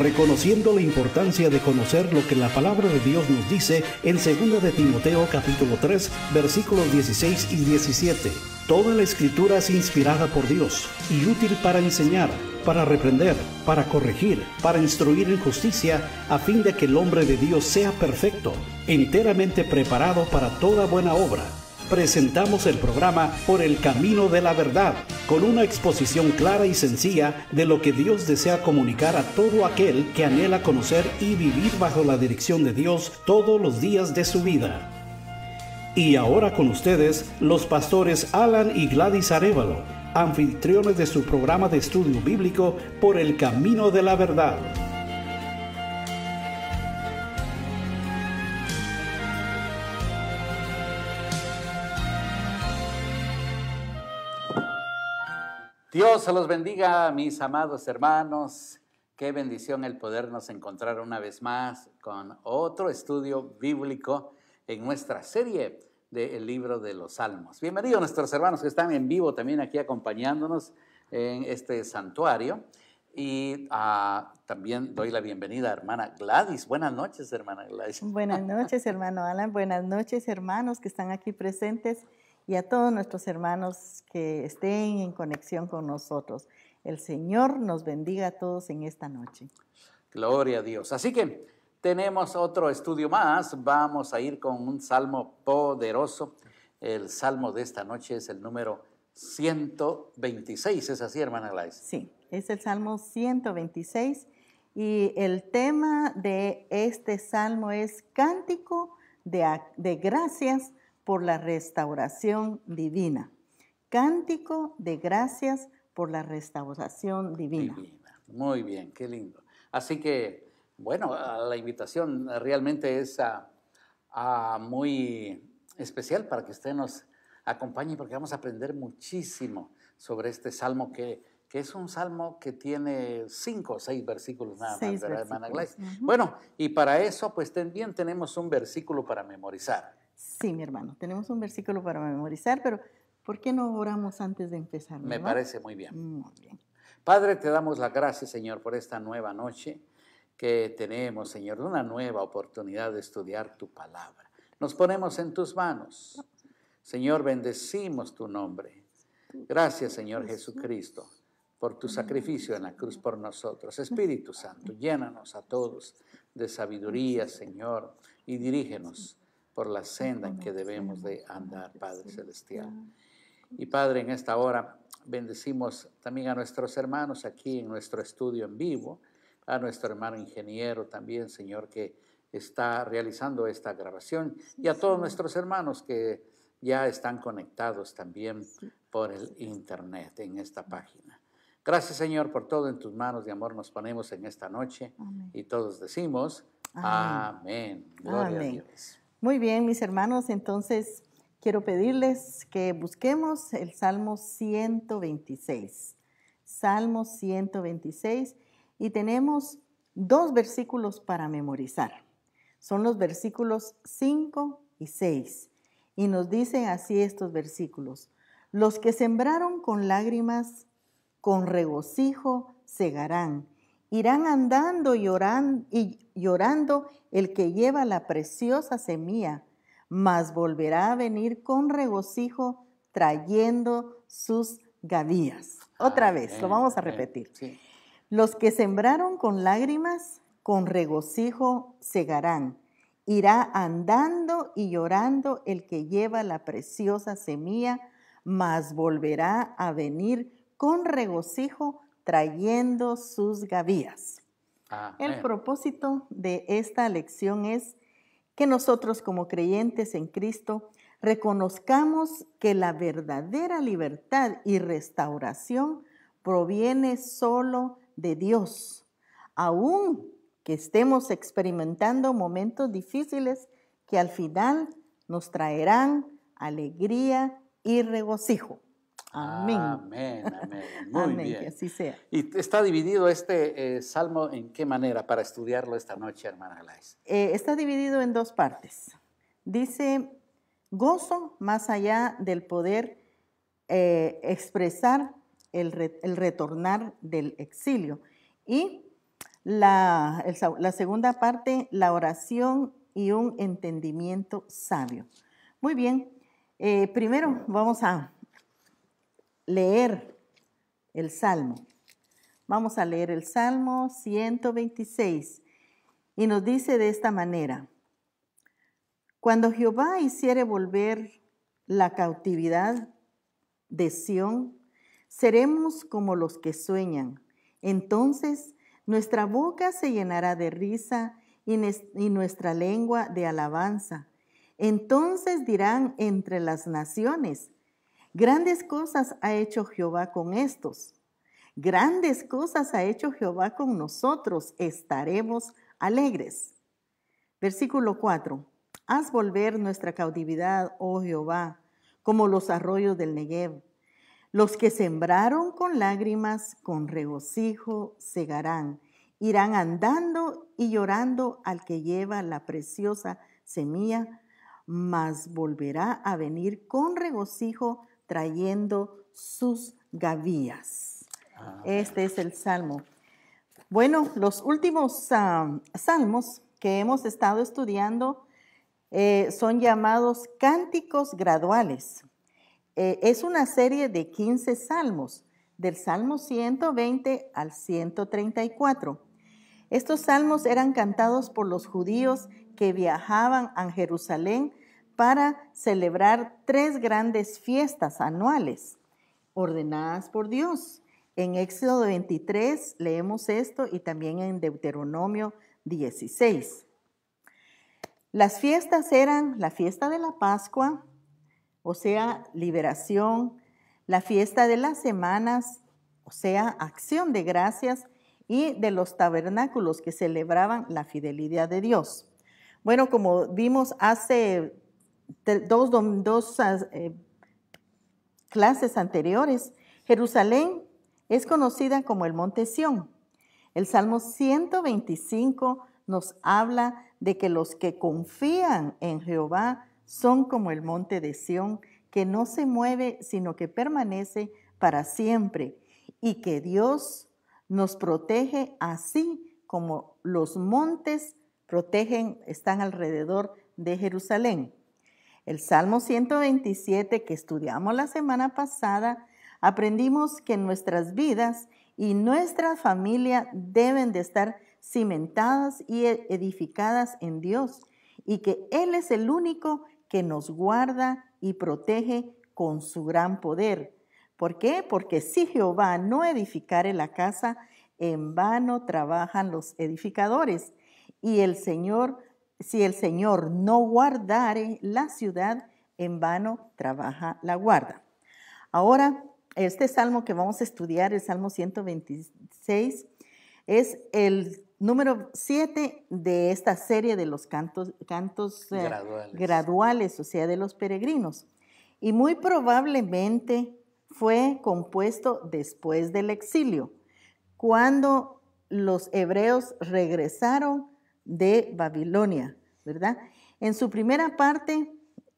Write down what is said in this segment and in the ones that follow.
reconociendo la importancia de conocer lo que la palabra de Dios nos dice en 2 de Timoteo capítulo 3 versículos 16 y 17. Toda la escritura es inspirada por Dios y útil para enseñar, para reprender, para corregir, para instruir en justicia, a fin de que el hombre de Dios sea perfecto, enteramente preparado para toda buena obra presentamos el programa Por el Camino de la Verdad, con una exposición clara y sencilla de lo que Dios desea comunicar a todo aquel que anhela conocer y vivir bajo la dirección de Dios todos los días de su vida. Y ahora con ustedes, los pastores Alan y Gladys Arevalo, anfitriones de su programa de estudio bíblico Por el Camino de la Verdad. Dios se los bendiga, mis amados hermanos. Qué bendición el podernos encontrar una vez más con otro estudio bíblico en nuestra serie del libro de los Salmos. Bienvenidos nuestros hermanos que están en vivo también aquí acompañándonos en este santuario. Y ah, también doy la bienvenida a hermana Gladys. Buenas noches, hermana Gladys. Buenas noches, hermano Alan. Buenas noches, hermanos que están aquí presentes y a todos nuestros hermanos que estén en conexión con nosotros. El Señor nos bendiga a todos en esta noche. Gloria a Dios. Así que tenemos otro estudio más. Vamos a ir con un salmo poderoso. El salmo de esta noche es el número 126. ¿Es así, hermana Gladys? Sí, es el salmo 126. Y el tema de este salmo es cántico de, de gracias por la restauración divina. Cántico de gracias por la restauración divina. Muy bien, qué lindo. Así que, bueno, la invitación realmente es muy especial para que usted nos acompañe porque vamos a aprender muchísimo sobre este salmo que, que es un salmo que tiene cinco o seis versículos nada más, la Hermana Gladys? Bueno, y para eso, pues también tenemos un versículo para memorizar. Sí, mi hermano, tenemos un versículo para memorizar, pero ¿por qué no oramos antes de empezar? Me parece muy bien. bien. Padre, te damos las gracias, Señor, por esta nueva noche que tenemos, Señor, una nueva oportunidad de estudiar tu palabra. Nos ponemos en tus manos. Señor, bendecimos tu nombre. Gracias, Señor Jesucristo, por tu sacrificio en la cruz por nosotros. Espíritu Santo, llénanos a todos de sabiduría, Señor, y dirígenos por la senda en que debemos de andar, Padre Celestial. Y Padre, en esta hora bendecimos también a nuestros hermanos aquí en nuestro estudio en vivo, a nuestro hermano ingeniero también, Señor, que está realizando esta grabación, y a todos nuestros hermanos que ya están conectados también por el Internet en esta página. Gracias Señor por todo en tus manos de amor nos ponemos en esta noche y todos decimos Amén. Amén. Muy bien, mis hermanos, entonces quiero pedirles que busquemos el Salmo 126. Salmo 126 y tenemos dos versículos para memorizar. Son los versículos 5 y 6. Y nos dicen así estos versículos. Los que sembraron con lágrimas, con regocijo segarán Irán andando y llorando, el que lleva la preciosa semilla, mas volverá a venir con regocijo trayendo sus gavías. Otra vez, lo vamos a repetir. Los que sembraron con lágrimas, con regocijo segarán. Irá andando y llorando el que lleva la preciosa semilla, mas volverá a venir con regocijo trayendo sus gavillas. El propósito de esta lección es que nosotros como creyentes en Cristo reconozcamos que la verdadera libertad y restauración proviene solo de Dios, aun que estemos experimentando momentos difíciles que al final nos traerán alegría y regocijo. Amén. Amén, amén. Muy amén, bien. así sea. ¿Y está dividido este eh, salmo en qué manera para estudiarlo esta noche, hermana Gladys? Eh, está dividido en dos partes. Dice, gozo más allá del poder eh, expresar el, retornar del exilio. Y la segunda parte, la oración y un entendimiento sabio. Muy bien. primero vamos a leer el Salmo. Vamos a leer el Salmo 126 y nos dice de esta manera, cuando Jehová hiciere volver la cautividad de Sión, seremos como los que sueñan. Entonces nuestra boca se llenará de risa y, y nuestra lengua de alabanza. Entonces dirán entre las naciones, Grandes cosas ha hecho Jehová con estos. Grandes cosas ha hecho Jehová con nosotros. Estaremos alegres. Versículo 4. Haz volver nuestra cautividad, oh Jehová, como los arroyos del Negev. Los que sembraron con lágrimas, con regocijo segarán. Irán andando y llorando al que lleva la preciosa semilla, mas volverá a venir con regocijo trayendo sus gavillas. Ah, este es el salmo. Bueno, los últimos ah, salmos que hemos estado estudiando eh, son llamados cánticos graduales. Eh, es una serie de 15 salmos, del Salmo 120 al 134. Estos salmos eran cantados por los judíos que viajaban a Jerusalén para celebrar tres grandes fiestas anuales ordenadas por Dios. En Éxodo 23 leemos esto y también en Deuteronomio 16. Las fiestas eran la fiesta de la Pascua, o sea, liberación, la fiesta de las semanas, o sea, acción de gracias, y de los tabernáculos que celebraban la fidelidad de Dios. Bueno, como vimos hace dos, dos ah, eh, clases anteriores, Jerusalén es conocida como el monte Sión. El Salmo 125 nos habla de que los que confían en Jehová son como el monte de Sión, que no se mueve, sino que permanece para siempre, y que Dios nos protege así como los montes protegen, están alrededor de Jerusalén. El Salmo 127 que estudiamos la semana pasada, aprendimos que nuestras vidas y nuestra familia deben de estar cimentadas y e, edificadas en Dios y que Él es el único que nos guarda y protege con su gran poder. ¿Por qué? Porque si Jehová no edificare la casa, en vano trabajan los edificadores. Y el Señor si el Señor no guardare la ciudad, en vano trabaja la guarda. Ahora, este salmo que vamos a estudiar, el Salmo 126, es el número 7 de esta serie de los cantos, cantos eh, graduales. graduales, o sea, de los peregrinos. Y muy probablemente fue compuesto después del exilio, cuando los hebreos regresaron de Babilonia, ¿verdad? En su primera parte,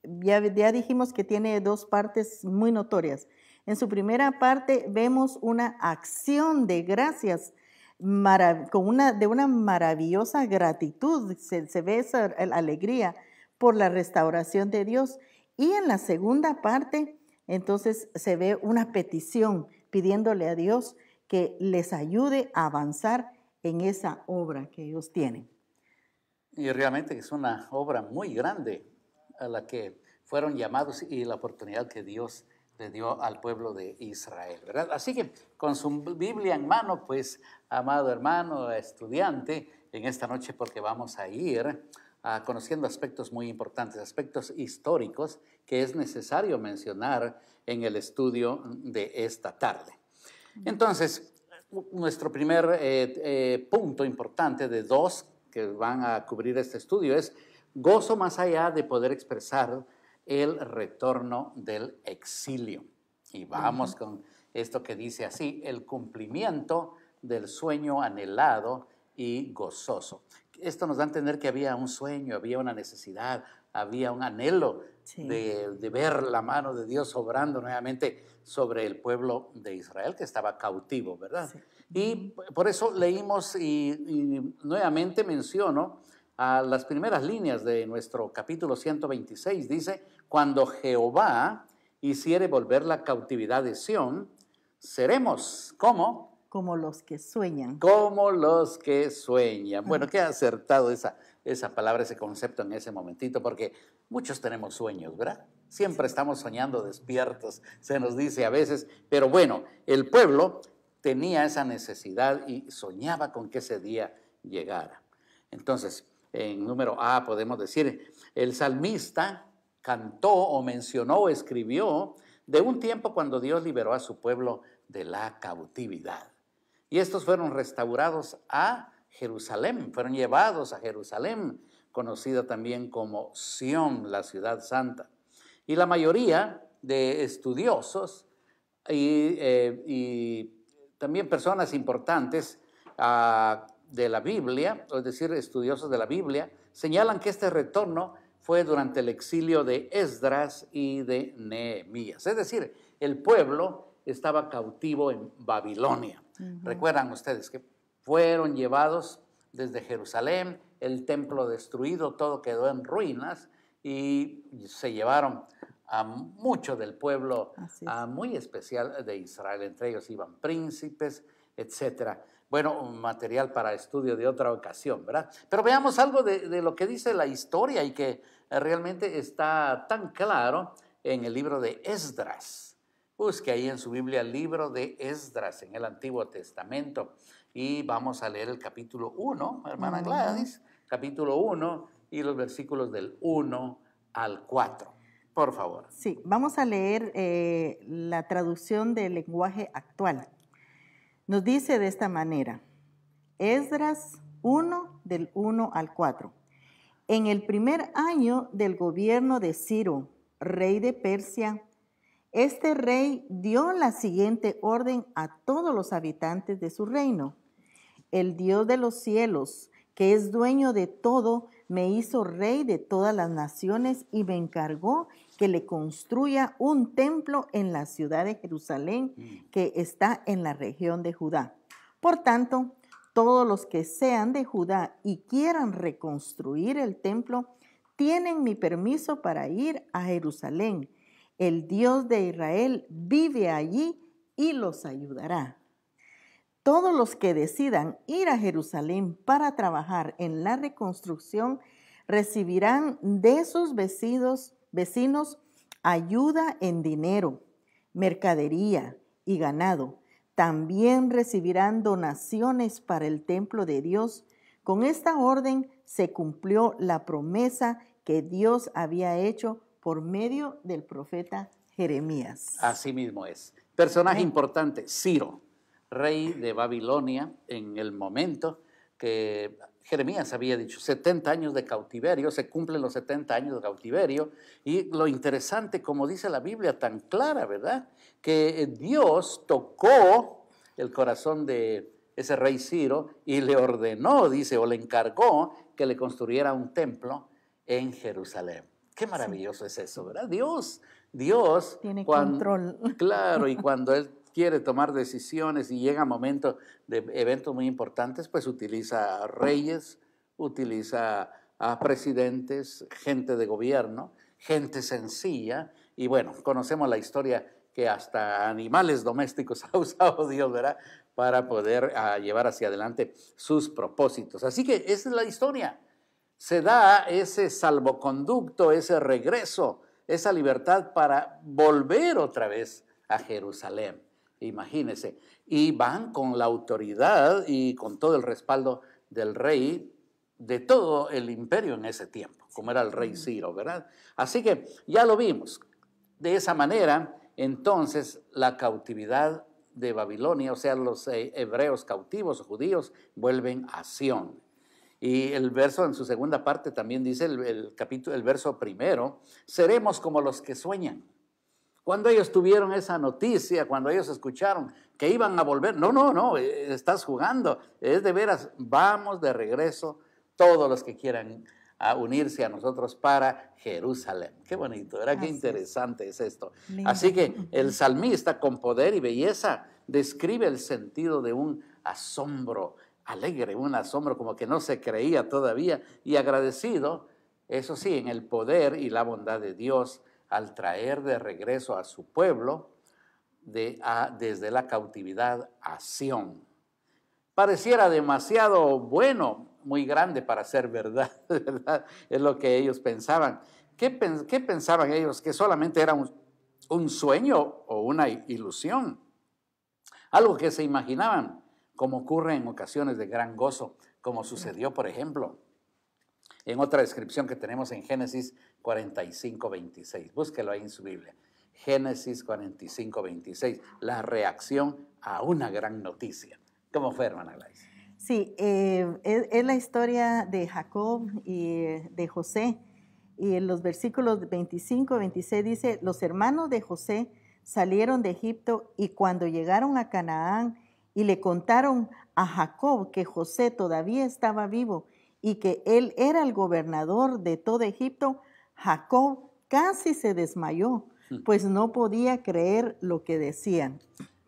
ya, dijimos que tiene dos partes muy notorias. En su primera parte vemos una acción de gracias con una, de una maravillosa gratitud. Se, se ve esa alegría por la restauración de Dios. Y en la segunda parte, entonces se ve una petición pidiéndole a Dios que les ayude a avanzar en esa obra que ellos tienen. Y realmente es una obra muy grande a la que fueron llamados y la oportunidad que Dios le dio al pueblo de Israel, ¿verdad? Así que con su Biblia en mano, pues, amado hermano, estudiante, en esta noche porque vamos a ir ah, conociendo aspectos muy importantes, aspectos históricos que es necesario mencionar en el estudio de esta tarde. Entonces, nuestro primer eh, eh, punto importante de dos que van a cubrir este estudio es gozo más allá de poder expresar el retorno del exilio. Y vamos con esto que dice así, el cumplimiento del sueño anhelado y gozoso. Esto nos da a entender que había un sueño, había una necesidad, había un anhelo de, ver la mano de Dios obrando nuevamente sobre el pueblo de Israel que estaba cautivo, ¿verdad? Y por eso leímos y, nuevamente menciono a las primeras líneas de nuestro capítulo 126. Dice, cuando Jehová hiciere volver la cautividad de Sión, seremos como... Como los que sueñan. Como los que sueñan. Bueno, qué acertado esa esa palabra, ese concepto en ese momentito, porque muchos tenemos sueños, ¿verdad? Siempre estamos soñando despiertos, se nos dice a veces, pero bueno, el pueblo tenía esa necesidad y soñaba con que ese día llegara. Entonces, en número A podemos decir, el salmista cantó o mencionó o escribió de un tiempo cuando Dios liberó a su pueblo de la cautividad. Y estos fueron restaurados a Jerusalén, fueron llevados a Jerusalén, conocida también como Sión, la ciudad santa. Y la mayoría de estudiosos y, eh, también personas importantes ah, de la Biblia, es decir, estudiosos de la Biblia, señalan que este retorno fue durante el exilio de Esdras y de Nehemías. Es decir, el pueblo estaba cautivo en Babilonia. Recuerdan ustedes que fueron llevados desde Jerusalén, el templo destruido, todo quedó en ruinas y se llevaron a mucho del pueblo a muy especial de Israel. Entre ellos iban príncipes, etc. Bueno, material para estudio de otra ocasión, ¿verdad? Pero veamos algo de, de, lo que dice la historia y que realmente está tan claro en el libro de Esdras busque ahí en su Biblia el libro de Esdras en el Antiguo Testamento y vamos a leer el capítulo 1, hermana Gladys, capítulo 1 y los versículos del 1 al 4. Por favor. Sí, vamos a leer eh, la traducción del lenguaje actual. Nos dice de esta manera, Esdras 1 del 1 al 4. En el primer año del gobierno de Ciro, rey de Persia, este rey dio la siguiente orden a todos los habitantes de su reino. El Dios de los cielos, que es dueño de todo, me hizo rey de todas las naciones y me encargó que le construya un templo en la ciudad de Jerusalén, mm. que está en la región de Judá. Por tanto, todos los que sean de Judá y quieran reconstruir el templo, tienen mi permiso para ir a Jerusalén el Dios de Israel vive allí y los ayudará. Todos los que decidan ir a Jerusalén para trabajar en la reconstrucción recibirán de sus vecinos, vecinos ayuda en dinero, mercadería y ganado. También recibirán donaciones para el templo de Dios. Con esta orden se cumplió la promesa que Dios había hecho por medio del profeta Jeremías. Así mismo es. Personaje importante, Ciro, rey de Babilonia, en el momento que Jeremías había dicho, 70 años de cautiverio, se cumplen los 70 años de cautiverio, y lo interesante, como dice la Biblia tan clara, ¿verdad? Que Dios tocó el corazón de ese rey Ciro y le ordenó, dice, o le encargó que le construyera un templo en Jerusalén. Qué maravilloso es eso, ¿verdad? Dios, Dios. Tiene control. Claro, y cuando Él quiere tomar decisiones y llega momento de eventos muy importantes, pues utiliza a reyes, utiliza a presidentes, gente de gobierno, gente sencilla, y bueno, conocemos la historia que hasta animales domésticos ha usado Dios, ¿verdad? Para poder ah, llevar hacia adelante sus propósitos. Así que esa es la historia se da ese salvoconducto, ese regreso, esa libertad para volver otra vez a Jerusalén. Imagínense. Y van con la autoridad y con todo el respaldo del rey de todo el imperio en ese tiempo, como era el rey mm. Ciro, ¿verdad? Así que ya lo vimos. De esa manera, entonces, la cautividad de Babilonia, o sea, los eh, hebreos cautivos, judíos, vuelven a Sión. Y el verso en su segunda parte también dice, el, capítulo, el verso primero, seremos como los que sueñan. Cuando ellos tuvieron esa noticia, cuando ellos escucharon que iban a volver, no, no, no, eh, estás jugando, es de veras, vamos de regreso todos los que quieran unirse a nosotros para Jerusalén. Qué bonito, era Qué interesante es, esto. Así que el salmista con poder y belleza describe el sentido de un asombro, alegre, un asombro como que no se creía todavía y agradecido, eso sí, en el poder y la bondad de Dios al traer de regreso a su pueblo desde la cautividad a Sión. Pareciera demasiado bueno, muy grande para ser verdad, es lo que ellos pensaban. ¿Qué, pensaban ellos? Que solamente era un, un sueño o una ilusión, algo que se imaginaban como ocurre en ocasiones de gran gozo, como sucedió, por ejemplo, en otra descripción que tenemos en Génesis 45, 26. Búsquelo ahí en su Biblia. Génesis 45, 26. La reacción a una gran noticia. ¿Cómo fue, hermana Gladys? Sí, eh, es, es, la historia de Jacob y eh, de José. Y en los versículos 25 26 dice, los hermanos de José salieron de Egipto y cuando llegaron a Canaán, y le contaron a Jacob que José todavía estaba vivo y que él era el gobernador de todo Egipto, Jacob casi se desmayó, hmm. pues no podía creer lo que decían.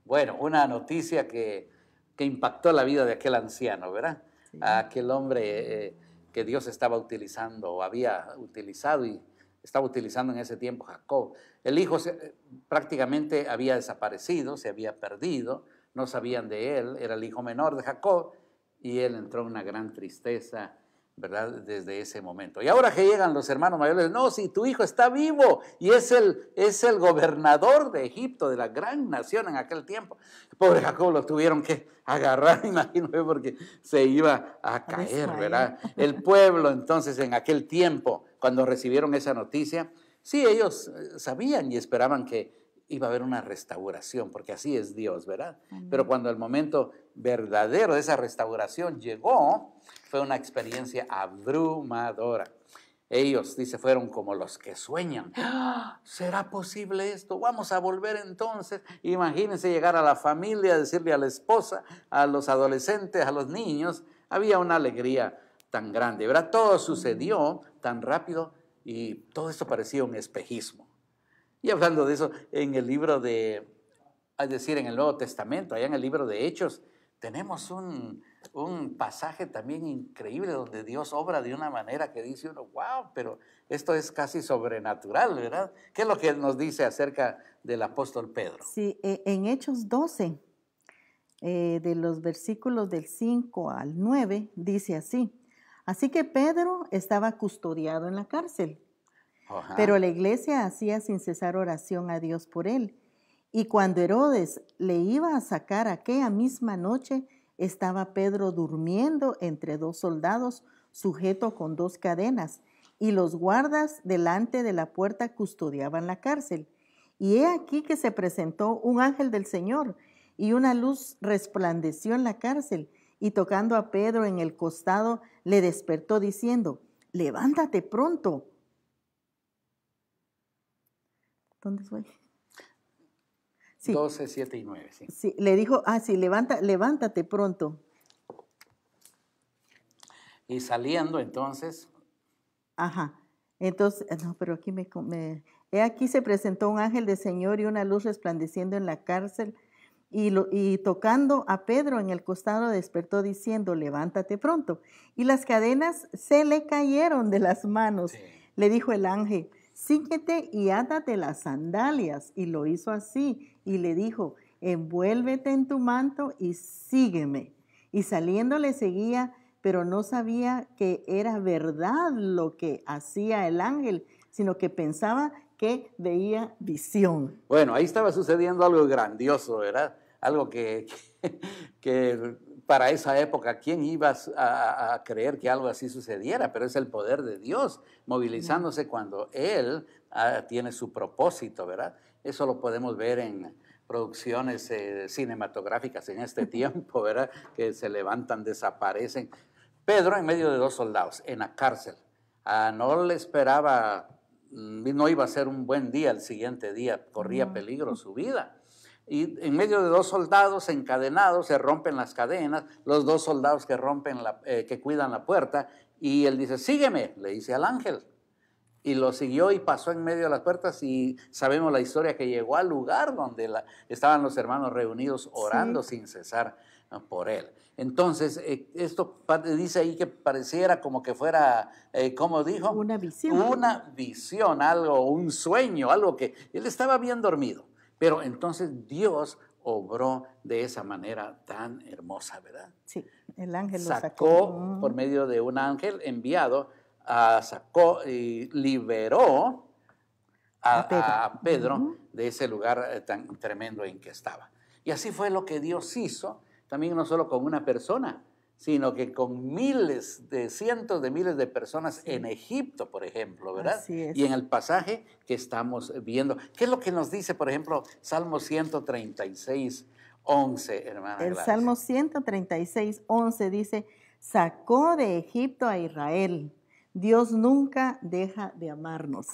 Bueno, una noticia que, impactó la vida de aquel anciano, ¿verdad? A Aquel hombre eh, que Dios estaba utilizando o había utilizado y estaba utilizando en ese tiempo Jacob. El hijo eh, prácticamente había desaparecido, se había perdido no sabían de él, era el hijo menor de Jacob, y él entró en una gran tristeza, ¿verdad? Desde ese momento. Y ahora que llegan los hermanos mayores, no, si tu hijo está vivo y es el, es el gobernador de Egipto, de la gran nación en aquel tiempo. Pobre Jacob lo tuvieron que agarrar, imagino, porque se iba a caer, ¿verdad? El pueblo entonces en aquel tiempo, cuando recibieron esa noticia, sí, ellos eh, sabían y esperaban que iba a haber una restauración, porque así es Dios, ¿verdad? Pero cuando el momento verdadero de esa restauración llegó, fue una experiencia abrumadora. Ellos, dice, fueron como los que sueñan. ¡Ah! ¿Será posible esto? Vamos a volver entonces. Imagínense llegar a la familia, decirle a la esposa, a los adolescentes, a los niños. Había una alegría tan grande, ¿verdad? Todo sucedió tan rápido y todo esto parecía un espejismo. Y hablando de eso, en el libro de, es decir, en el Nuevo Testamento, allá en el libro de Hechos, tenemos un, pasaje también increíble donde Dios obra de una manera que dice uno, wow, pero esto es casi sobrenatural, ¿verdad? ¿Qué es lo que nos dice acerca del apóstol Pedro? Sí, e, en Hechos 12, eh, de los versículos del 5 al 9, dice así, así que Pedro estaba custodiado en la cárcel pero la iglesia hacía sin cesar oración a Dios por él. Y cuando Herodes le iba a sacar aquella misma noche, estaba Pedro durmiendo entre dos soldados, sujeto con dos cadenas, y los guardas delante de la puerta custodiaban la cárcel. Y he aquí que se presentó un ángel del Señor, y una luz resplandeció en la cárcel, y tocando a Pedro en el costado, le despertó diciendo, levántate pronto. ¿Dónde fue? 12, 7 y 9, sí. Le dijo, ah, sí, levanta, levántate pronto. Y saliendo entonces. Ajá. Entonces, no, pero aquí me, aquí se presentó un ángel de Señor y una luz resplandeciendo en la cárcel. Y, tocando a Pedro en el costado despertó diciendo, levántate pronto. Y las cadenas se le cayeron de las manos, le dijo el ángel síguete y átate las sandalias. Y lo hizo así y le dijo, envuélvete en tu manto y sígueme. Y saliendo le seguía, pero no sabía que era verdad lo que hacía el ángel, sino que pensaba que veía visión. Bueno, ahí estaba sucediendo algo grandioso, era Algo que para esa época, ¿quién iba a, creer que algo así sucediera? Pero es el poder de Dios movilizándose cuando Él ah, tiene su propósito, ¿verdad? Eso lo podemos ver en producciones eh, cinematográficas en este tiempo, ¿verdad? Que se levantan, desaparecen. Pedro en medio de dos soldados, en la cárcel. Ah, no le esperaba, mm, no iba a ser un buen día el siguiente día, corría peligro su vida y en medio de dos soldados encadenados se rompen las cadenas, los dos soldados que rompen la, eh, que cuidan la puerta y él dice, "Sígueme", le dice al ángel. Y lo siguió y pasó en medio de las puertas y sabemos la historia que llegó al lugar donde estaban los hermanos reunidos orando sin cesar por él. Entonces, eh, esto dice ahí que pareciera como que fuera, eh, como dijo? Una visión. Una visión, algo, un sueño, algo que él estaba bien dormido pero entonces Dios obró de esa manera tan hermosa, ¿verdad? Sí, el ángel lo sacó. por medio de un ángel enviado, sacó y liberó a, Pedro, de ese lugar eh, tan tremendo en que estaba. Y así fue lo que Dios hizo, también no solo con una persona, sino que con miles de cientos de miles de personas en Egipto, por ejemplo, ¿verdad? Así es. Y en el pasaje que estamos viendo. ¿Qué es lo que nos dice, por ejemplo, Salmo 136, 11, hermana? El Salmo 136, 11 dice, sacó de Egipto a Israel. Dios nunca deja de amarnos.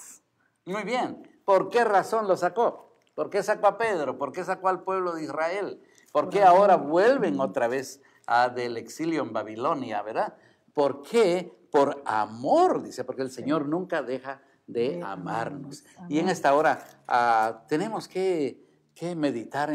Muy bien. ¿Por qué razón lo sacó? ¿Por qué sacó a Pedro? ¿Por qué sacó al pueblo de Israel? ¿Por qué ahora vuelven otra vez del exilio en Babilonia, ¿verdad? ¿Por qué? Por amor, dice, porque el Señor nunca deja de amarnos. Y en esta hora ah, tenemos que, meditar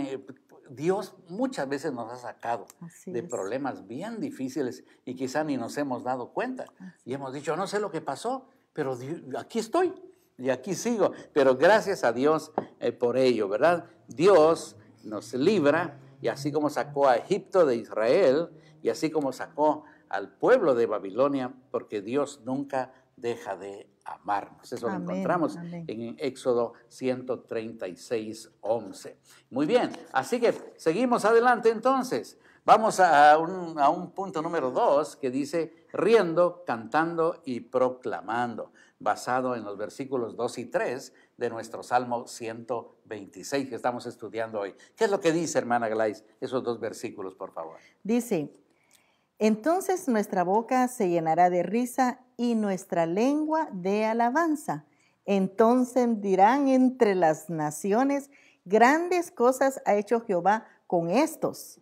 Dios muchas veces nos ha sacado de problemas bien difíciles y quizá ni nos hemos dado cuenta. Y hemos dicho, no sé lo que pasó, pero aquí estoy y aquí sigo. Pero gracias a Dios eh, por ello, ¿verdad? Dios nos libra y así como sacó a Egipto de Israel, y así como sacó al pueblo de Babilonia, porque Dios nunca deja de amarnos. Eso lo encontramos en Éxodo 136, 11. Muy bien, así que seguimos adelante entonces. Vamos a un, a un punto número 2 que dice riendo, cantando y proclamando, basado en los versículos 2 y 3 de nuestro Salmo 126 que estamos estudiando hoy. ¿Qué es lo que dice, hermana Glais, esos dos versículos, por favor? Dice, entonces nuestra boca se llenará de risa y nuestra lengua de alabanza. Entonces dirán entre las naciones, grandes cosas ha hecho Jehová con estos.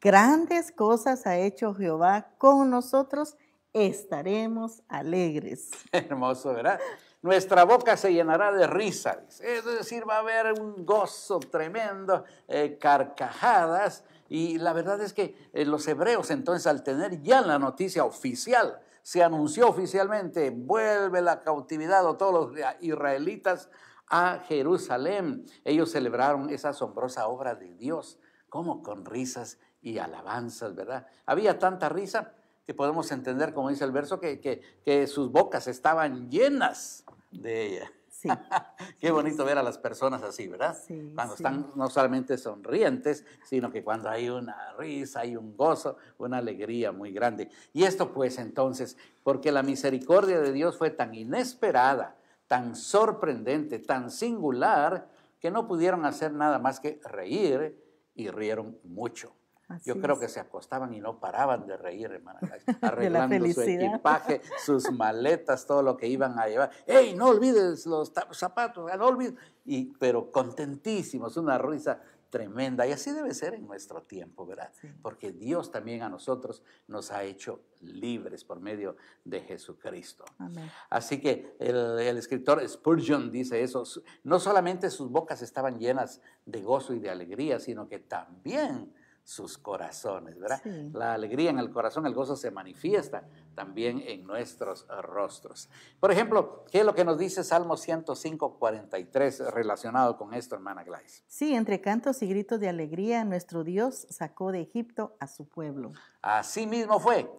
Grandes cosas ha hecho Jehová con nosotros estaremos alegres. Hermoso, ¿verdad? nuestra boca se llenará de risas, es decir, va a haber un gozo tremendo, eh, carcajadas, y la verdad es que eh, los hebreos entonces al tener ya la noticia oficial, se anunció oficialmente, vuelve la cautividad o todos los israelitas a Jerusalén. Ellos celebraron esa asombrosa obra de Dios, como con risas y alabanzas, ¿verdad? Había tanta risa que podemos entender, como dice el verso, que, que, sus bocas estaban llenas de ella. Qué bonito ver a las personas así, ¿verdad? cuando están no solamente sonrientes, sino que cuando hay una risa, hay un gozo, una alegría muy grande. Y esto pues entonces, porque la misericordia de Dios fue tan inesperada, tan sorprendente, tan singular, que no pudieron hacer nada más que reír y rieron mucho. Yo creo que se acostaban y no paraban de reír, hermana, arreglando su equipaje, sus maletas, todo lo que iban a llevar. ¡Ey, no olvides los zapatos! Ah, ¡No olvides! Y, pero contentísimos, una risa tremenda. Y así debe ser en nuestro tiempo, ¿verdad? Porque Dios también a nosotros nos ha hecho libres por medio de Jesucristo. Así que el, el, escritor Spurgeon dice eso. No solamente sus bocas estaban llenas de gozo y de alegría, sino que también sus corazones, ¿verdad? La alegría en el corazón, el gozo se manifiesta también en nuestros rostros. Por ejemplo, ¿qué es lo que nos dice Salmo 105, 43 relacionado con esto, hermana Gladys? Sí, entre cantos y gritos de alegría, nuestro Dios sacó de Egipto a su pueblo. Así mismo fue,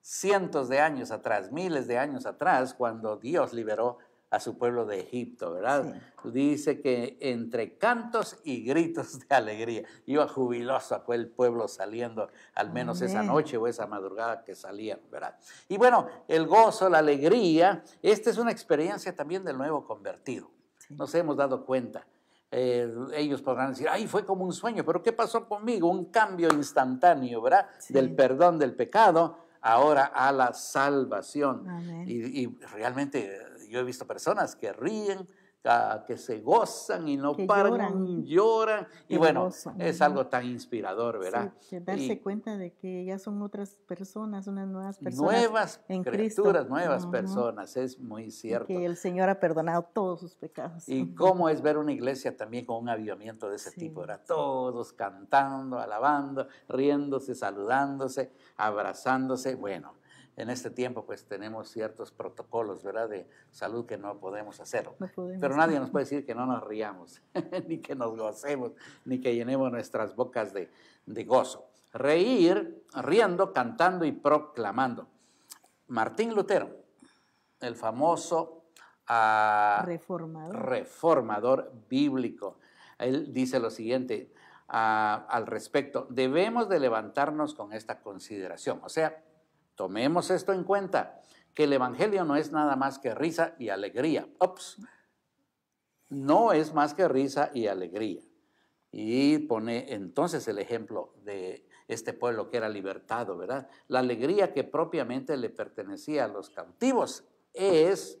cientos de años atrás, miles de años atrás, cuando Dios liberó a su pueblo de Egipto, ¿verdad? Dice que entre cantos y gritos de alegría, iba jubiloso aquel pueblo saliendo, al menos esa noche o esa madrugada que salían, ¿verdad? Y bueno, el gozo, la alegría, esta es una experiencia también del nuevo convertido, nos hemos dado cuenta. Eh, ellos podrán decir, ay, fue como un sueño, pero ¿qué pasó conmigo? Un cambio instantáneo, ¿verdad? Del perdón del pecado ahora a la salvación. y realmente yo he visto personas que ríen, que se gozan y no paran, lloran, y, bueno, es algo tan inspirador, ¿verdad? darse cuenta de que ya son otras personas, unas nuevas personas. Nuevas criaturas, nuevas personas, es muy cierto. que el Señor ha perdonado todos sus pecados. Y cómo es ver una iglesia también con un avivamiento de ese tipo, ¿verdad? Todos cantando, alabando, riéndose, saludándose, abrazándose, bueno en este tiempo pues tenemos ciertos protocolos, ¿verdad? De salud que no podemos hacerlo. Pero nadie nos puede decir que no nos riamos, ni que nos gocemos, ni que llenemos nuestras bocas de, gozo. Reír, riendo, cantando y proclamando. Martín Lutero, el famoso ah, reformador. bíblico, él dice lo siguiente ah, al respecto, debemos de levantarnos con esta consideración, o sea, Tomemos esto en cuenta, que el Evangelio no es nada más que risa y alegría. Ups, no es más que risa y alegría. Y pone entonces el ejemplo de este pueblo que era libertado, ¿verdad? La alegría que propiamente le pertenecía a los cautivos es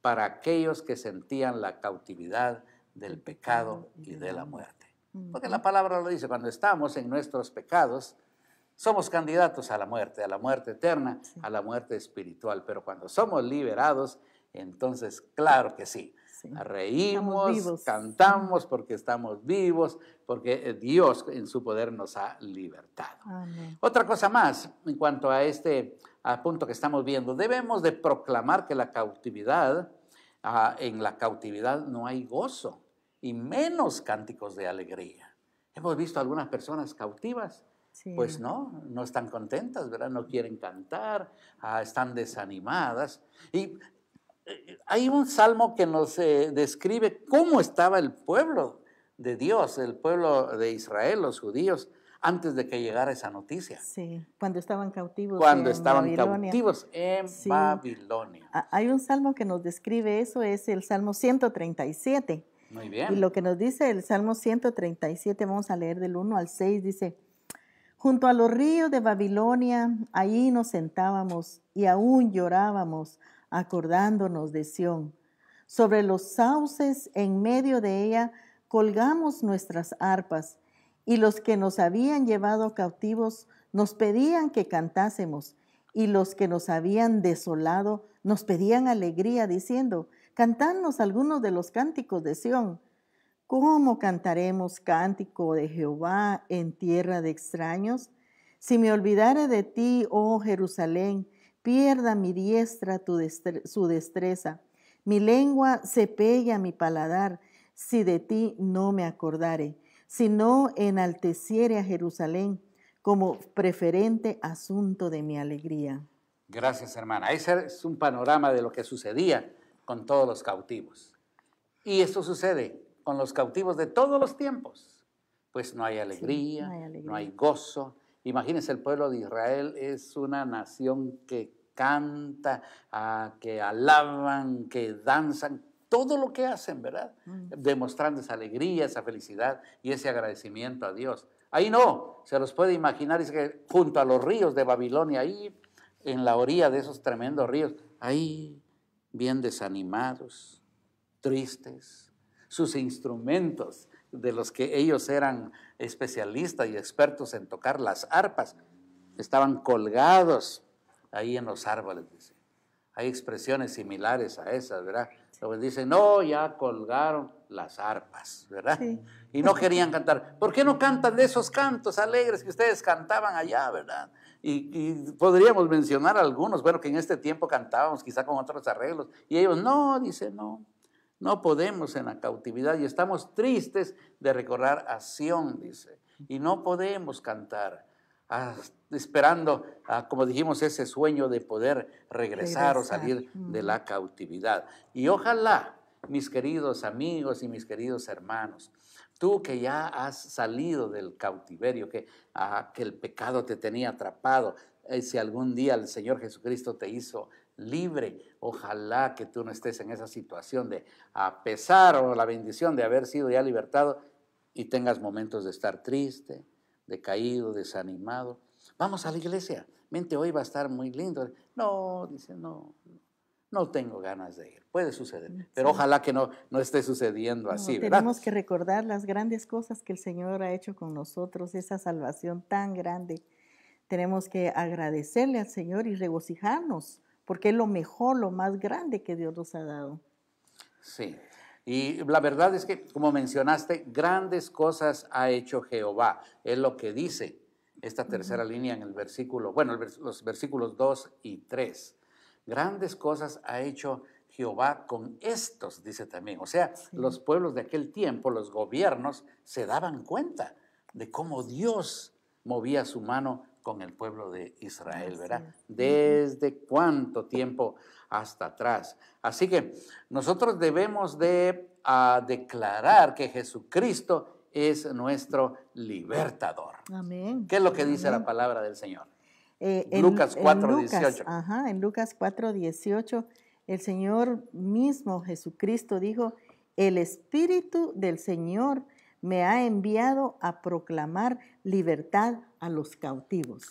para aquellos que sentían la cautividad del pecado y de la muerte. Porque la palabra lo dice, cuando estamos en nuestros pecados, somos candidatos a la muerte, a la muerte eterna, a la muerte espiritual, pero cuando somos liberados, entonces, claro que sí. Reímos, cantamos porque estamos vivos, porque eh, Dios en su poder nos ha libertado. Otra cosa más en cuanto a este punto que estamos viendo, debemos de proclamar que la cautividad, ah, en la cautividad no hay gozo y menos cánticos de alegría. Hemos visto algunas personas cautivas pues no, no están contentas, ¿verdad? No quieren cantar, ah, están desanimadas. Y eh, hay un salmo que nos eh, describe cómo estaba el pueblo de Dios, el pueblo de Israel, los judíos, antes de que llegara esa noticia. Sí, cuando estaban cautivos. Cuando estaban cautivos en Babilonia. Ah, hay un salmo que nos describe eso, es el Salmo 137. Muy bien. Y lo que nos dice el Salmo 137, vamos a leer del 1 al 6, dice, Junto a los ríos de Babilonia, allí nos sentábamos y aún llorábamos acordándonos de Sión. Sobre los sauces, en medio de ella, colgamos nuestras arpas, y los que nos habían llevado cautivos nos pedían que cantásemos, y los que nos habían desolado nos pedían alegría, diciendo, Cantadnos algunos de los cánticos de Sión. ¿Cómo cantaremos cántico de Jehová en tierra de extraños? Si me olvidare de ti, oh Jerusalén, pierda mi diestra su destreza. Mi lengua se pegue a mi paladar, si de ti no me acordare, si no enalteciere a Jerusalén como preferente asunto de mi alegría. Gracias, hermana. Ese es un panorama de lo que sucedía con todos los cautivos. Y esto sucede con los cautivos de todos los tiempos. Pues no hay alegría, no, hay gozo. Imagínense, el pueblo de Israel es una nación que canta, que alaban, que danzan, todo lo que hacen, ¿verdad? Mm. Demostrando esa alegría, esa felicidad y ese agradecimiento a Dios. Ahí no, se los puede imaginar, es que junto a los ríos de Babilonia, ahí en la orilla de esos tremendos ríos, ahí bien desanimados, tristes, sus instrumentos, de los que ellos eran especialistas y expertos en tocar las arpas, estaban colgados ahí en los árboles. Dice. Hay expresiones similares a esas, ¿verdad? Luego dicen, no, ya colgaron las arpas, ¿verdad? Y no querían cantar. ¿Por qué no cantan de esos cantos alegres que ustedes cantaban allá, verdad? Y, y, podríamos mencionar algunos, bueno, que en este tiempo cantábamos quizá con otros arreglos. Y ellos, no, dice, no, no podemos en la cautividad y estamos tristes de recordar a Sión, dice. Y no podemos cantar ah, esperando, ah, como dijimos, ese sueño de poder regresar, o salir de la cautividad. Y ojalá, mis queridos amigos y mis queridos hermanos, tú que ya has salido del cautiverio, que, ah, que el pecado te tenía atrapado, eh, si algún día el Señor Jesucristo te hizo libre. Ojalá que tú no estés en esa situación de, a pesar o la bendición de haber sido ya libertado, y tengas momentos de estar triste, decaído, desanimado. Vamos a la iglesia, mente hoy va a estar muy lindo. No, dice, no, no tengo ganas de ir. Puede suceder, mm, pero ojalá que no, no esté sucediendo así. ¿verdad? Tenemos que recordar las grandes cosas que el Señor ha hecho con nosotros, esa salvación tan grande. Tenemos que agradecerle al Señor y regocijarnos porque es lo mejor, lo más grande que Dios nos ha dado. Sí. Y la verdad es que, como mencionaste, grandes cosas ha hecho Jehová. Es lo que dice esta tercera línea en el versículo, bueno, los versículos 2 y 3. Grandes cosas ha hecho Jehová con estos, dice también. O sea, los pueblos de aquel tiempo, los gobiernos, se daban cuenta de cómo Dios movía su mano con el pueblo de Israel, ¿verdad? Desde cuánto tiempo hasta atrás. Así que nosotros debemos de ah, declarar que Jesucristo es nuestro libertador. Amén. ¿Qué es lo que dice la palabra del Señor? Eh, Lucas 4, 18. Ajá, en Lucas 4, 18, el Señor mismo Jesucristo dijo, el Espíritu del Señor me ha enviado a proclamar libertad a los cautivos.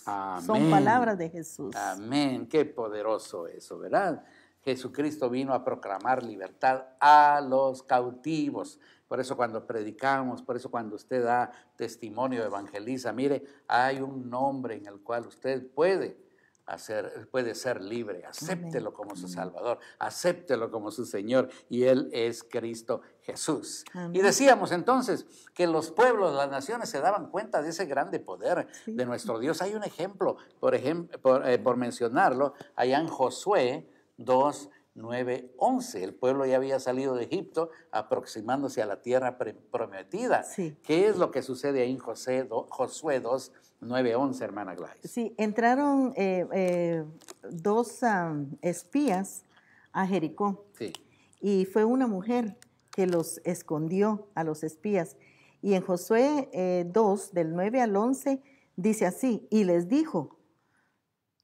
Son palabras de Jesús. Amén, qué poderoso eso, ¿verdad? Jesucristo vino a proclamar libertad a los cautivos. Por eso cuando predicamos, por eso cuando usted da testimonio, evangeliza, mire, hay un nombre en el cual usted puede hacer, puede ser libre. Acéptelo como su Salvador, acéptelo como su Señor y Él es Cristo Jesús. Y decíamos entonces que los pueblos, las naciones se daban cuenta de ese grande poder de nuestro Dios. Hay un ejemplo, por, por, eh, por mencionarlo, allá en Josué 2, 9:11. El pueblo ya había salido de Egipto aproximándose a la tierra prometida. Sí. ¿Qué es lo que sucede ahí en José Josué 2, hermana Gladys? Sí, entraron eh, eh, dos espías a Jericó. Sí. Y fue una mujer que los escondió a los espías. Y en Josué eh, 2, del 9 al 11, dice así, y les dijo,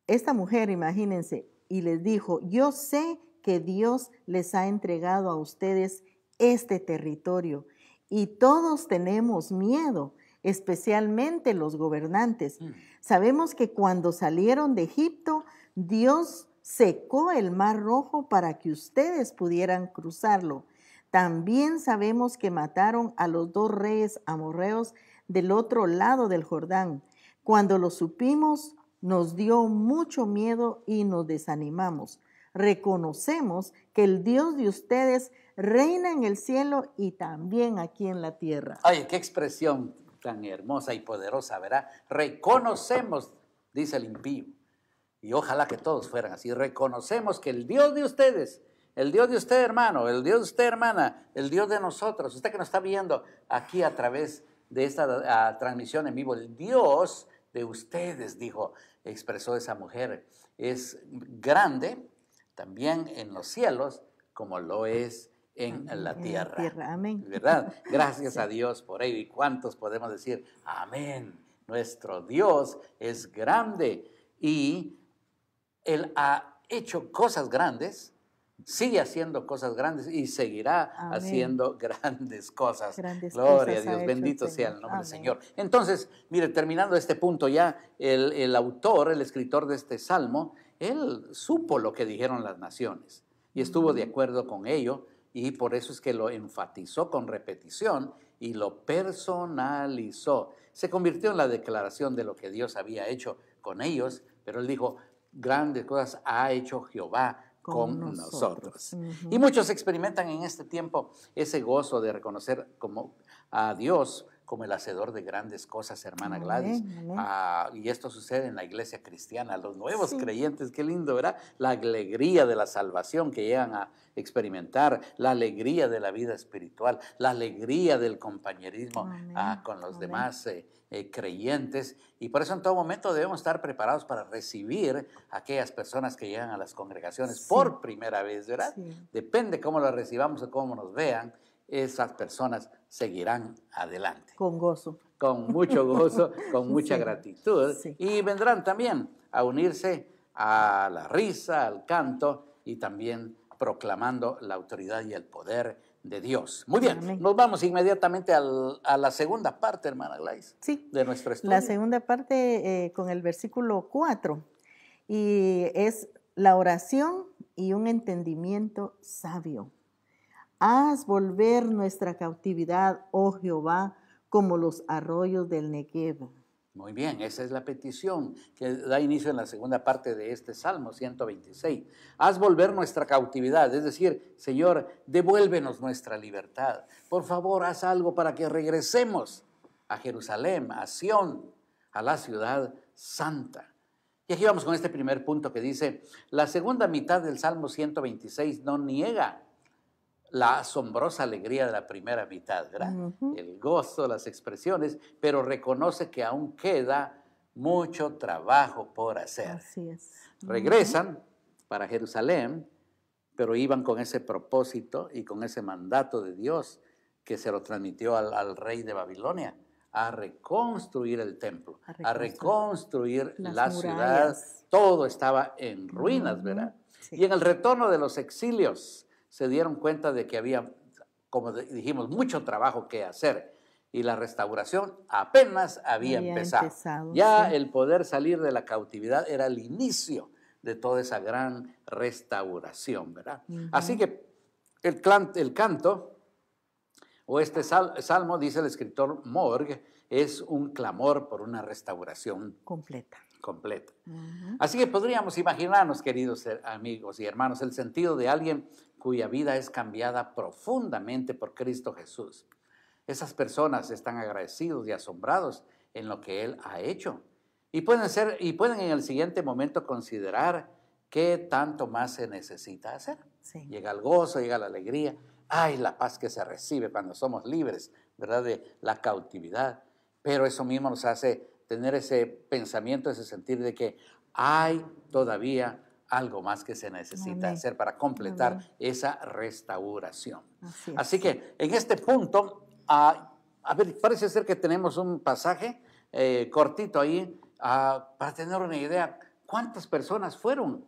esta mujer, imagínense, y les dijo, yo sé que Dios les ha entregado a ustedes este territorio. Y todos tenemos miedo, especialmente los gobernantes. Mm. Sabemos que cuando salieron de Egipto, Dios secó el mar rojo para que ustedes pudieran cruzarlo. También sabemos que mataron a los dos reyes amorreos del otro lado del Jordán. Cuando lo supimos, nos dio mucho miedo y nos desanimamos reconocemos que el Dios de ustedes reina en el cielo y también aquí en la tierra. Ay, qué expresión tan hermosa y poderosa, ¿verdad? Reconocemos, dice el impío. Y ojalá que todos fueran así. Reconocemos que el Dios de ustedes, el Dios de usted hermano, el Dios de usted hermana, el Dios de nosotros, usted que nos está viendo aquí a través de esta ah, transmisión en vivo, el Dios de ustedes, dijo, expresó esa mujer, es grande, también en los cielos como lo es en la tierra. Amén. ¿Verdad? Gracias a Dios por ello. ¿Y cuántos podemos decir, amén? Nuestro Dios es grande y Él ha hecho cosas grandes, sigue haciendo cosas grandes y seguirá haciendo grandes cosas. Gloria a Dios, bendito sea el nombre del Señor. Entonces, mire, terminando este punto ya, el, el autor, el escritor de este salmo, él supo lo que dijeron las naciones y estuvo de acuerdo con ello y por eso es que lo enfatizó con repetición y lo personalizó. Se convirtió en la declaración de lo que Dios había hecho con ellos, pero él dijo, grandes cosas ha hecho Jehová con, nosotros. Y muchos experimentan en este tiempo ese gozo de reconocer como a Dios como el hacedor de grandes cosas, hermana Gladys. Ah, y esto sucede en la iglesia cristiana, los nuevos creyentes, qué lindo, ¿verdad? La alegría de la salvación que llegan a experimentar, la alegría de la vida espiritual, la alegría del compañerismo ah, con los demás. Eh, eh, creyentes y por eso en todo momento debemos estar preparados para recibir a aquellas personas que llegan a las congregaciones por primera vez, ¿verdad? Depende cómo las recibamos o cómo nos vean, esas personas seguirán adelante. Con gozo. Con mucho gozo, con mucha gratitud. Y vendrán también a unirse a la risa, al canto y también proclamando la autoridad y el poder de Dios. Muy bien, nos vamos inmediatamente a la segunda parte, hermana Gladys, sí, de nuestro estudio. La segunda parte eh, con el versículo 4 y es la oración y un entendimiento sabio. Haz volver nuestra cautividad, oh Jehová, como los arroyos del Negev. Muy bien, esa es la petición que da inicio en la segunda parte de este Salmo 126. Haz volver nuestra cautividad, es decir, Señor, devuélvenos nuestra libertad. Por favor, haz algo para que regresemos a Jerusalén, a Sión, a la ciudad santa. Y aquí vamos con este primer punto que dice, la segunda mitad del Salmo 126 no niega la asombrosa alegría de la primera mitad, ¿verdad? El gozo, las expresiones, pero reconoce que aún queda mucho trabajo por hacer. Regresan para Jerusalén, pero iban con ese propósito y con ese mandato de Dios que se lo transmitió al, rey de Babilonia a reconstruir el templo, a reconstruir, la ciudad. Todo estaba en ruinas, ¿verdad? Y en el retorno de los exilios, se dieron cuenta de que había, como dijimos, mucho trabajo que hacer y la restauración apenas había, empezado. Ya el poder salir de la cautividad era el inicio de toda esa gran restauración, ¿verdad? Así que el, clan, el, canto o este salmo, dice el escritor Morgue, es un clamor por una restauración completa. completa. Así que podríamos imaginarnos, queridos eh, amigos y hermanos, el sentido de alguien cuya vida es cambiada profundamente por Cristo Jesús. Esas personas están agradecidos y asombrados en lo que Él ha hecho. Y pueden, ser, y pueden en el siguiente momento considerar qué tanto más se necesita hacer. Llega el gozo, llega la alegría. Ay, la paz que se recibe cuando somos libres, ¿verdad? De la cautividad. Pero eso mismo nos hace tener ese pensamiento, ese sentir de que hay todavía algo más que se necesita hacer para completar esa restauración. Así, que en este punto, ah, a, ver, parece ser que tenemos un pasaje eh, cortito ahí ah, para tener una idea. ¿Cuántas personas fueron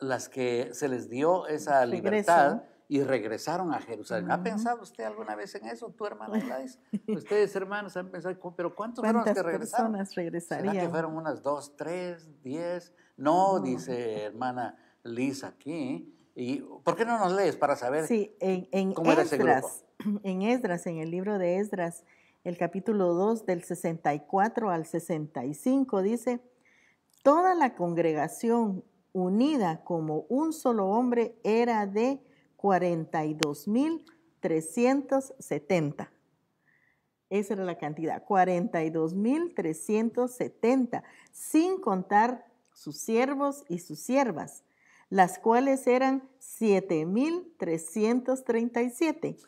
las que se les dio esa libertad? y regresaron a Jerusalén. ¿Ha pensado usted alguna vez en eso, tu hermana Gladys? Ustedes, hermanos, han pensado, pero ¿cuántos fueron que regresaron? personas regresarían? ¿Será que fueron unas dos, tres, diez? No, dice hermana Liz aquí. ¿Y por qué no nos lees para saber sí, en, en cómo Esdras, era En Esdras, en el libro de Esdras, el capítulo 2 del 64 al 65 dice, toda la congregación unida como un solo hombre era de 42.370. Esa era la cantidad, 42.370, sin contar sus siervos y sus siervas, las cuales eran 7.337.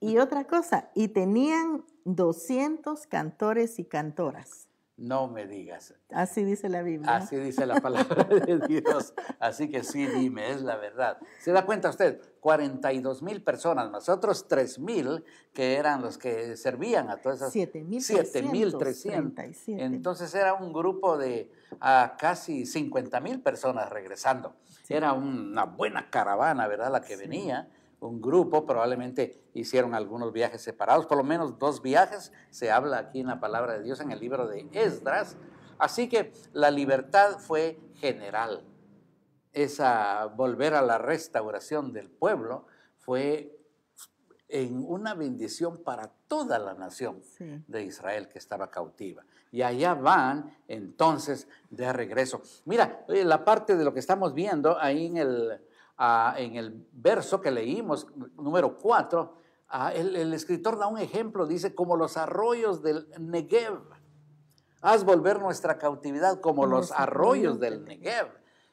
Y otra cosa, y tenían 200 cantores y cantoras. No me digas. Así dice la Biblia. Así dice la palabra de Dios. Así que sí, dime, es la verdad. ¿Se da cuenta usted? 42 mil personas, nosotros 3 mil que eran los que servían a todas esas. 7 mil Entonces era un grupo de casi 50 mil personas regresando. Era una buena caravana, ¿verdad? La que venía un grupo, probablemente hicieron algunos viajes separados, por lo menos dos viajes, se habla aquí en la palabra de Dios en el libro de Esdras. Así que la libertad fue general. Esa volver a la restauración del pueblo fue en una bendición para toda la nación de Israel que estaba cautiva. Y allá van entonces de regreso. Mira, eh, la parte de lo que estamos viendo ahí en el en el verso que leímos, número 4, el, escritor da un ejemplo, dice, como los arroyos del Negev, haz volver nuestra cautividad como, los arroyos del Negev.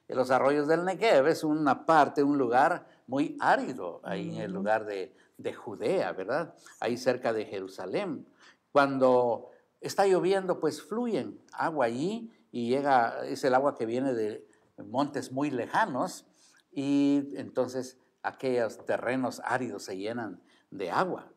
los arroyos del Negev es una parte, un lugar muy árido, ahí en el lugar de, de Judea, ¿verdad? Ahí cerca de Jerusalén. Cuando está lloviendo, pues fluyen agua allí y llega, es el agua que viene de montes muy lejanos y entonces aquellos terrenos áridos se llenan de agua.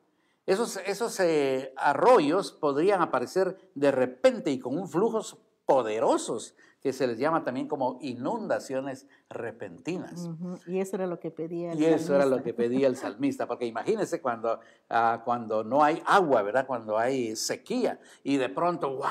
Esos, esos eh, arroyos podrían aparecer de repente y con un flujos poderosos que se les llama también como inundaciones repentinas. Y eso era lo que pedía el y salmista. Y eso era lo que pedía el salmista, porque imagínense cuando, ah, cuando no hay agua, ¿verdad? Cuando hay sequía y de pronto, ¡guau!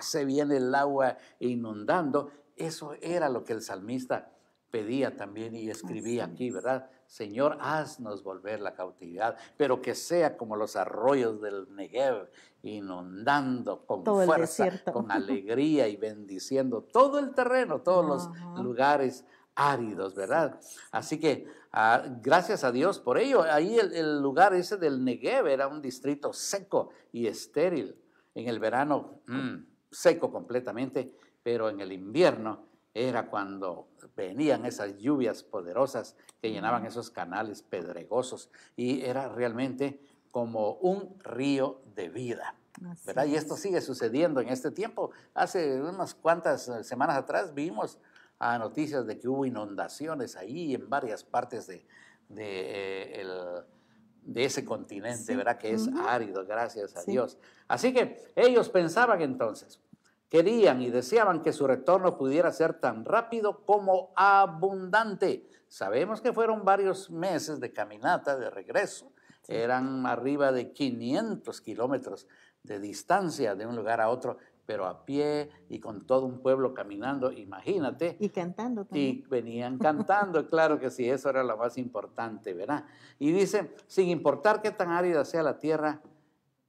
Se viene el agua inundando. Eso era lo que el salmista pedía también y escribía aquí, ¿verdad? Señor, haznos volver la cautividad, pero que sea como los arroyos del Negev, inundando con fuerza, con alegría y bendiciendo todo el terreno, todos los lugares áridos, ¿verdad? Así que ah, gracias a Dios por ello. Ahí el, lugar ese del Negev era un distrito seco y estéril. En el verano, mm, seco completamente, pero en el invierno era cuando venían esas lluvias poderosas que llenaban esos canales pedregosos y era realmente como un río de vida. ¿verdad? Y esto sigue sucediendo en este tiempo. Hace unas cuantas eh, semanas atrás vimos noticias de que hubo inundaciones ahí en varias partes de, de, eh, ese continente, ¿verdad? Que es árido, gracias a Dios. Así que ellos pensaban entonces, querían y deseaban que su retorno pudiera ser tan rápido como abundante. Sabemos que fueron varios meses de caminata de regreso, eran arriba de 500 kilómetros de distancia de un lugar a otro, pero a pie y con todo un pueblo caminando, imagínate. Y cantando también. Y venían cantando, claro que sí, eso era lo más importante, ¿verdad? Y dice, sin importar qué tan árida sea la tierra,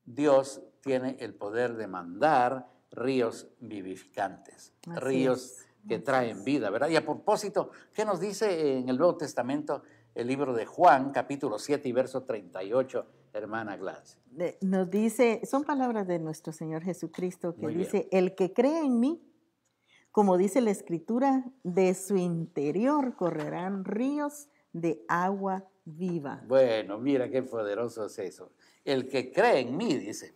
Dios tiene el poder de mandar ríos vivificantes, ríos que traen vida, ¿verdad? Y a propósito, ¿qué nos dice en el Nuevo Testamento el libro de Juan, capítulo 7 y verso 38, hermana Gladys? Nos dice, son palabras de nuestro Señor Jesucristo que dice, el que cree en mí, como dice la escritura, de su interior correrán ríos de agua viva. Bueno, mira qué poderoso es eso. El que cree en mí, dice,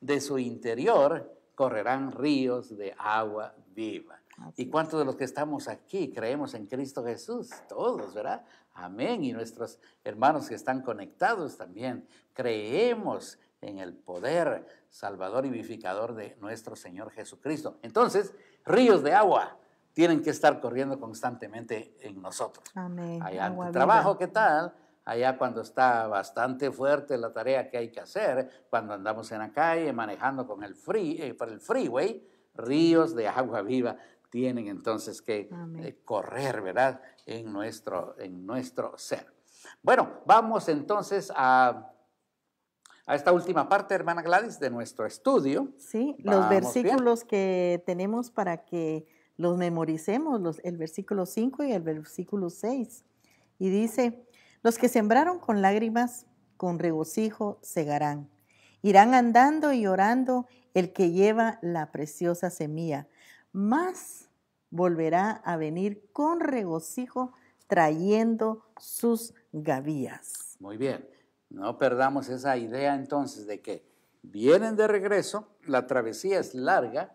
de su interior correrán ríos de agua viva. ¿Y cuántos de los que estamos aquí creemos en Cristo Jesús? Todos, ¿verdad? Amén. Y nuestros hermanos que están conectados también, creemos en el poder salvador y vivificador de nuestro Señor Jesucristo. Entonces, ríos de agua tienen que estar corriendo constantemente en nosotros. Amén. Allá trabajo, ¿qué tal? allá cuando está bastante fuerte la tarea que hay que hacer, cuando andamos en la calle manejando con el free, eh, por el freeway, ríos de agua viva tienen entonces que eh, correr, ¿verdad?, en nuestro, en nuestro ser. Bueno, vamos entonces a, a esta última parte, hermana Gladys, de nuestro estudio. Sí, los versículos que tenemos para que los memoricemos, el versículo 5 y el versículo 6. Y dice, los que sembraron con lágrimas, con regocijo segarán. Irán andando y orando el que lleva la preciosa semilla, mas volverá a venir con regocijo trayendo sus gavillas. Muy bien, no perdamos esa idea entonces de que vienen de regreso, la travesía es larga,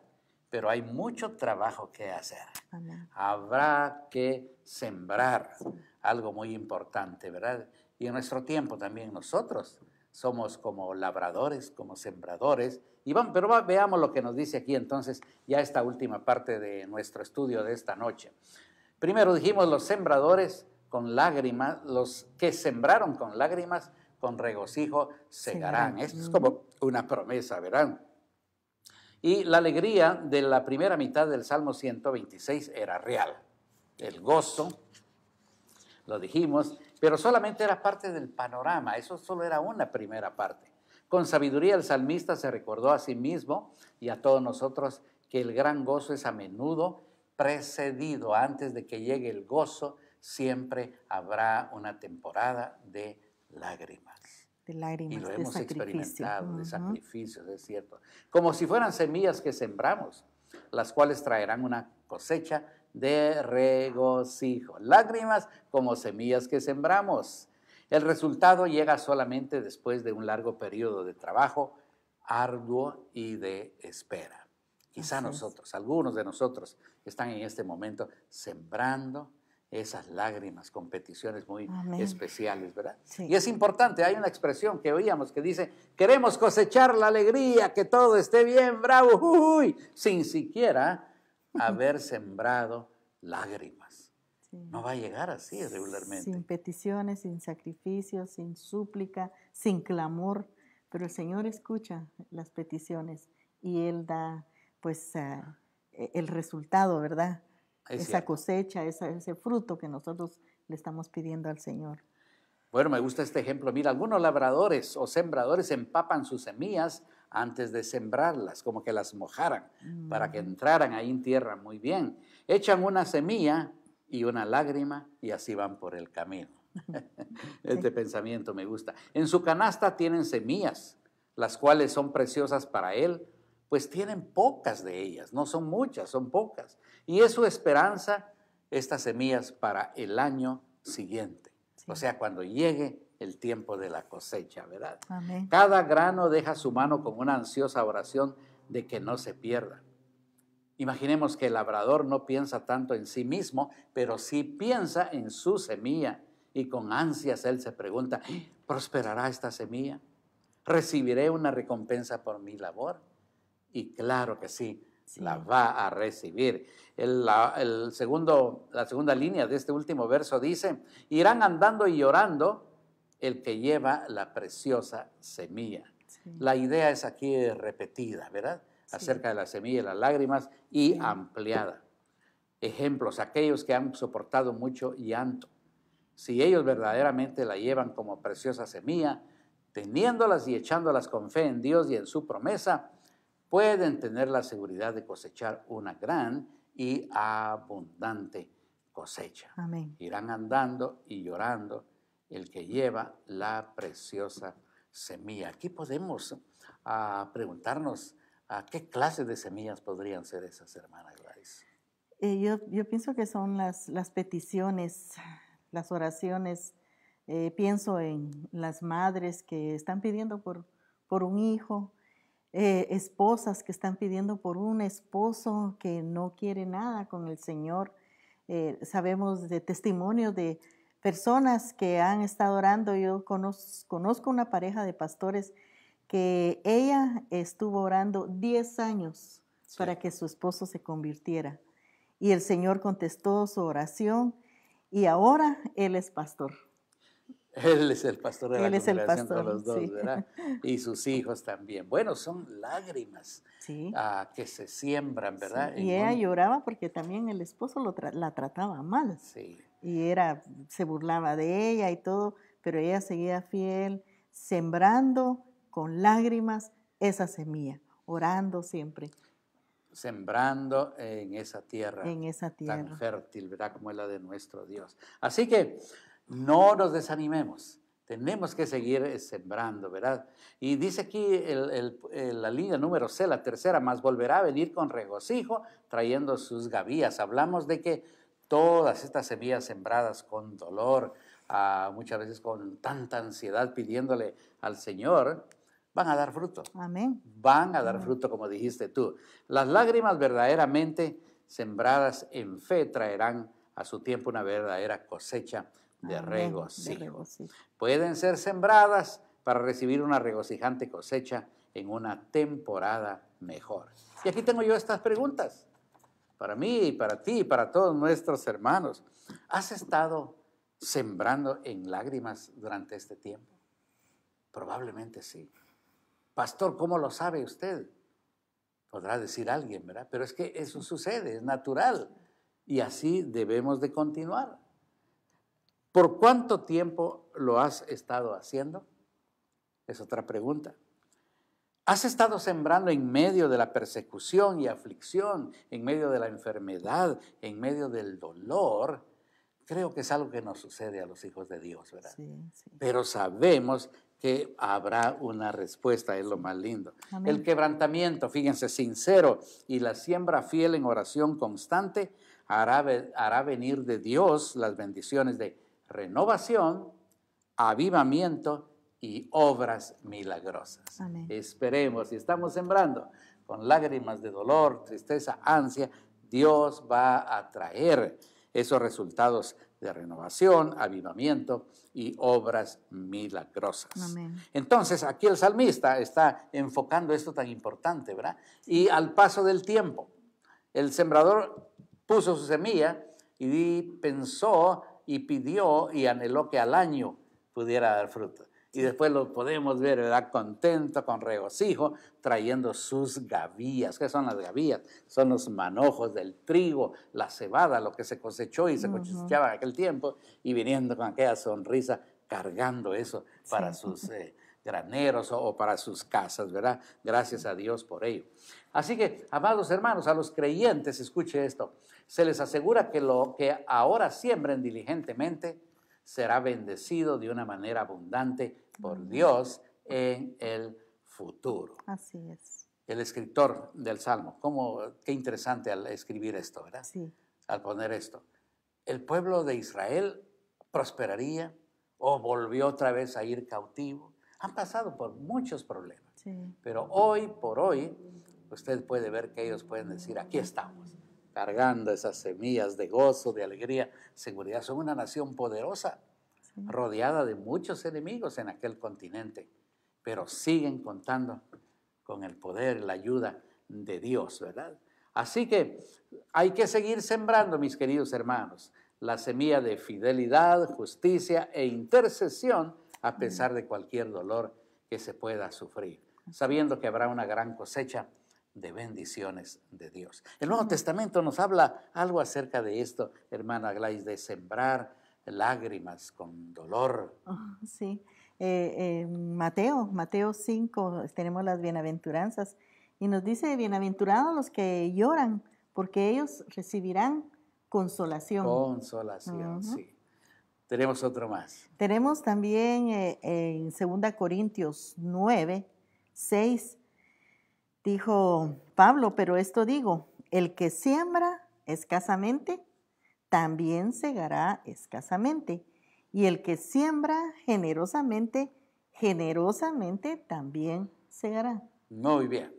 pero hay mucho trabajo que hacer. Habrá que sembrar, algo muy importante, ¿verdad? Y en nuestro tiempo también nosotros somos como labradores, como sembradores. Y vamos, pero veamos lo que nos dice aquí entonces ya esta última parte de nuestro estudio de esta noche. Primero dijimos los sembradores con lágrimas, los que sembraron con lágrimas, con regocijo segarán. Esto es como una promesa, ¿verdad? Y la alegría de la primera mitad del Salmo 126 era real. El gozo, lo dijimos, pero solamente era parte del panorama, eso solo era una primera parte. Con sabiduría el salmista se recordó a sí mismo y a todos nosotros que el gran gozo es a menudo precedido, antes de que llegue el gozo, siempre habrá una temporada de lágrimas. De lágrimas, y lo hemos experimentado, de sacrificios, es cierto. Como si fueran semillas que sembramos, las cuales traerán una cosecha de regocijo. Lágrimas como semillas que sembramos. El resultado llega solamente después de un largo periodo de trabajo arduo y de espera. Quizá nosotros, algunos de nosotros, están en este momento sembrando esas lágrimas con peticiones muy especiales, ¿verdad? Y es importante, hay una expresión que oíamos que dice, queremos cosechar la alegría, que todo esté bien, bravo, uy, sin siquiera haber sembrado lágrimas. No va a llegar así regularmente. Sin peticiones, sin sacrificios, sin súplica, sin clamor, pero el Señor escucha las peticiones y Él da pues eh, el resultado, ¿verdad? esa cosecha, ese fruto que nosotros le estamos pidiendo al Señor. Bueno, me gusta este ejemplo. Mira, algunos labradores o sembradores empapan sus semillas antes de sembrarlas, como que las mojaran para que mm. entraran ahí en tierra muy bien. Echan una semilla y una lágrima y así van por el camino. este pensamiento me gusta. En su canasta tienen semillas, las cuales son preciosas para él, pues tienen pocas de ellas, no son muchas, son pocas. Y es su esperanza estas semillas para el año siguiente. O sea, cuando llegue el tiempo de la cosecha, ¿verdad? Cada grano deja su mano con una ansiosa oración de que no se pierda. Imaginemos que el labrador no piensa tanto en sí mismo, pero sí piensa en su semilla y con ansias él se pregunta, ¿Eh, ¿prosperará esta semilla? ¿Recibiré una recompensa por mi labor? Y claro que sí, la va a recibir. segundo, la segunda línea de este último verso dice, irán andando y llorando el que lleva la preciosa semilla. La idea es aquí repetida, ¿verdad? Acerca de la semilla y las lágrimas y ampliada. Ejemplos, aquellos que han soportado mucho llanto. Si ellos verdaderamente la llevan como preciosa semilla, teniéndolas y echándolas con fe en Dios y en su promesa, pueden tener la seguridad de cosechar una gran y abundante cosecha. Amén. Irán andando y llorando el que lleva la preciosa semilla. Aquí podemos ah, preguntarnos a ah, qué clase de semillas podrían ser esas, hermanas Gladys. Eh, yo, pienso que son las, las peticiones, las oraciones. Eh, pienso en las madres que están pidiendo por, por un hijo, eh, esposas que están pidiendo por un esposo que no quiere nada con el Señor. sabemos de testimonio de personas que han estado orando. Yo conozco, una pareja de pastores que ella estuvo orando 10 años para que su esposo se convirtiera. Y el Señor contestó su oración y ahora Él es pastor. Él es el pastor de la es el pastor, con los dos, ¿verdad? Y sus hijos también. Bueno, son lágrimas ah, que se siembran, ¿verdad? Y ella lloraba porque también el esposo la trataba mal. Sí y era, se burlaba de ella y todo, pero ella seguía fiel, sembrando con lágrimas esa semilla, orando siempre. Sembrando en esa tierra, en esa tierra. tan fértil, ¿verdad? Como es la de nuestro Dios. Así que no nos desanimemos. Tenemos que seguir eh, sembrando, ¿verdad? Y dice aquí la línea número C, la tercera, más volverá a venir con regocijo trayendo sus gavillas. Hablamos de que todas estas semillas sembradas con dolor, ah, muchas veces con tanta ansiedad pidiéndole al Señor, van a dar fruto. Amén. Van a dar fruto, como dijiste tú. Las lágrimas verdaderamente sembradas en fe traerán a su tiempo una verdadera cosecha de regocijo. de regocijo. Pueden ser sembradas para recibir una regocijante cosecha en una temporada mejor. Y aquí tengo yo estas preguntas para mí, para ti, para todos nuestros hermanos. ¿Has estado sembrando en lágrimas durante este tiempo? Probablemente sí. Pastor, ¿cómo lo sabe usted? Podrá decir alguien, ¿verdad? Pero es que eso sucede, es natural. Y así debemos de continuar. ¿Por cuánto tiempo lo has estado haciendo? Es otra pregunta. Has estado sembrando en medio de la persecución y aflicción, en medio de la enfermedad, en medio del dolor. Creo que es algo que nos sucede a los hijos de Dios, ¿verdad? Sí, Pero sabemos que habrá una respuesta, es lo más lindo. El quebrantamiento, fíjense, sincero y la siembra fiel en oración constante hará, hará venir de Dios las bendiciones de renovación, avivamiento y obras milagrosas. Amén. Esperemos, Y estamos sembrando con lágrimas de dolor, tristeza, ansia, Dios va a traer esos resultados de renovación, avivamiento y obras milagrosas. Amén. Entonces, aquí el salmista está enfocando esto tan importante, ¿verdad? Y al paso del tiempo, el sembrador puso su semilla y pensó y pidió y anheló que al año pudiera dar fruto. Y después lo podemos ver, ¿verdad? Contento, con regocijo, trayendo sus gavillas. ¿Qué son las gavillas? Son los manojos del trigo, la cebada, lo que se cosechó y se cosechaba en aquel tiempo, y viniendo con aquella sonrisa, cargando eso para sus eh, graneros o para sus casas, ¿verdad? Gracias a Dios por ello. Así que, amados hermanos, a los creyentes, escuche esto, se les asegura que lo que ahora siembren diligentemente será bendecido de una manera abundante por Dios en el futuro. Así es. El escritor del Salmo, qué interesante al escribir esto, ¿verdad? Sí. Al poner esto. El pueblo de Israel prosperaría o volvió otra vez a ir cautivo. Han pasado por muchos problemas, sí. pero hoy por hoy usted puede ver que ellos pueden decir, aquí estamos, cargando esas semillas de gozo, de alegría, seguridad. Son una nación poderosa rodeada de muchos enemigos en aquel continente, pero siguen contando con el poder, y la ayuda de Dios, ¿verdad? Así que hay que seguir sembrando, mis queridos hermanos, la semilla de fidelidad, justicia e intercesión a pesar de cualquier dolor que se pueda sufrir, sabiendo que habrá una gran cosecha de bendiciones de Dios. El Nuevo Testamento nos habla algo acerca de esto, hermana Gladys, de sembrar lágrimas, con dolor. Ah, sí, eh, eh, Mateo, Mateo 5, tenemos las bienaventuranzas y nos dice, bienaventurados los que lloran, porque ellos recibirán consolación. Consolación, sí. Tenemos otro más. Tenemos también eh, en 2 Corintios 9, 6, dijo Pablo, pero esto digo, el que siembra escasamente, también segará escasamente. Y el que siembra generosamente, generosamente también segará. Muy bien.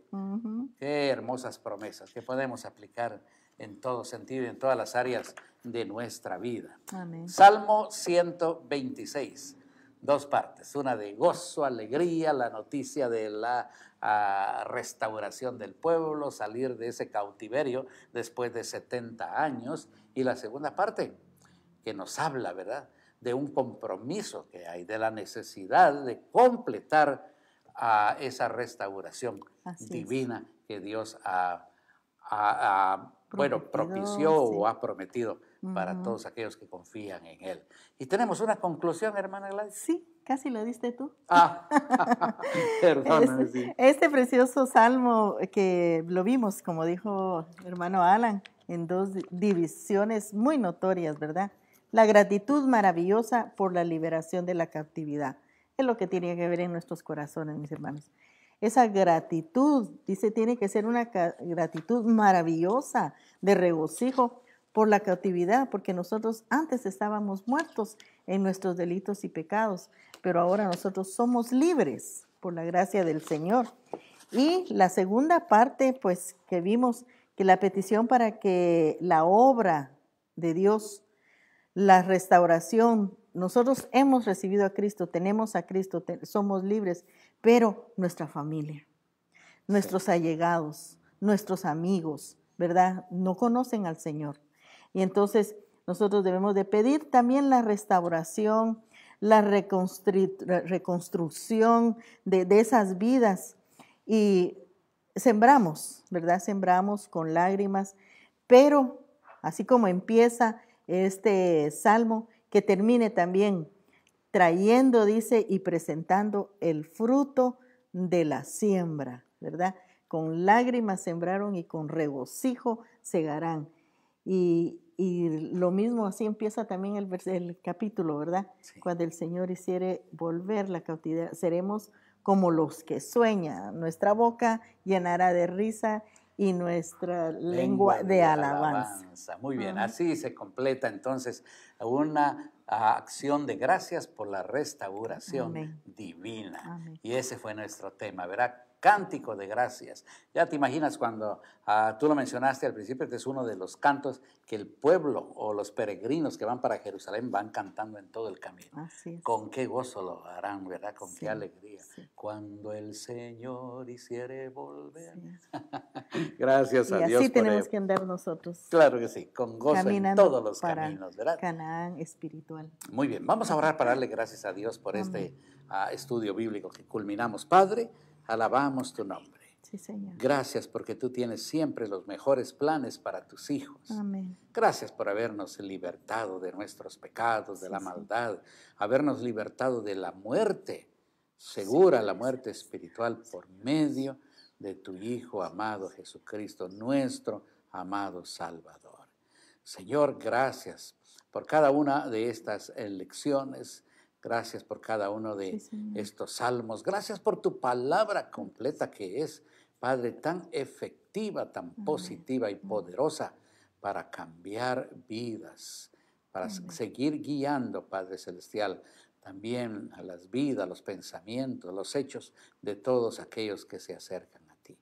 Qué hermosas promesas que podemos aplicar en todo sentido y en todas las áreas de nuestra vida. Salmo 126 dos partes, una de gozo, alegría, la noticia de la ah, restauración del pueblo, salir de ese cautiverio después de 70 años, y la segunda parte que nos habla, ¿verdad?, de un compromiso que hay, de la necesidad de completar a, ah, esa restauración divina que Dios ha, bueno, propició o ha prometido para todos aquellos que confían en Él. Y tenemos una conclusión, hermana Gladys. Sí, casi lo diste tú. Ah, perdóname. Este, este precioso salmo que lo vimos, como dijo hermano Alan, en dos divisiones muy notorias, ¿verdad? La gratitud maravillosa por la liberación de la captividad. Es lo que tiene que ver en nuestros corazones, mis hermanos esa gratitud, dice, tiene que ser una gratitud maravillosa de regocijo por la cautividad, porque nosotros antes estábamos muertos en nuestros delitos y pecados, pero ahora nosotros somos libres por la gracia del Señor. Y la segunda parte, pues que vimos, que la petición para que la obra de Dios, la restauración nosotros hemos recibido a Cristo, tenemos a Cristo, somos libres, pero nuestra familia, nuestros allegados, nuestros amigos, ¿verdad? No conocen al Señor. Y entonces nosotros debemos de pedir también la restauración, la reconstrucción de esas vidas. Y sembramos, ¿verdad? Sembramos con lágrimas, pero así como empieza este salmo, que termine también trayendo, dice, y presentando el fruto de la siembra, ¿verdad? Con lágrimas sembraron y con regocijo segarán. Y, y lo mismo así empieza también el, el capítulo, ¿verdad? Cuando el Señor hiciere volver la cautividad, seremos como los que sueñan, nuestra boca llenará de risa y nuestra lengua, de, alabanza. Muy bien, así se completa entonces una a acción de gracias por la restauración divina. Y ese fue nuestro tema, ¿verdad? Cántico de gracias. Ya te imaginas cuando ah, tú lo mencionaste al principio, que es uno de los cantos que el pueblo o los peregrinos que van para Jerusalén van cantando en todo el camino. Con qué gozo lo harán, ¿verdad? Con qué alegría. Cuando el Señor hiciere volver. gracias a Dios. así tenemos que andar nosotros. Claro que sí, con gozo en todos los caminos, ¿verdad? Canaán espiritual. Muy bien, vamos a orar para darle gracias a Dios por este ah, estudio bíblico que culminamos. Padre, alabamos tu nombre. Señor. Gracias porque tú tienes siempre los mejores planes para tus hijos. Amén. Gracias por habernos libertado de nuestros pecados, de la maldad, habernos libertado de la muerte, segura la muerte espiritual por medio de tu Hijo amado Jesucristo, nuestro amado Salvador. Señor, gracias por cada una de estas lecciones. Gracias por cada uno de estos salmos. Gracias por tu palabra completa que es, Padre, tan efectiva, tan positiva y poderosa para cambiar vidas, para seguir guiando, Padre Celestial, también a las vidas, los pensamientos, los hechos de todos aquellos que se acercan a ti.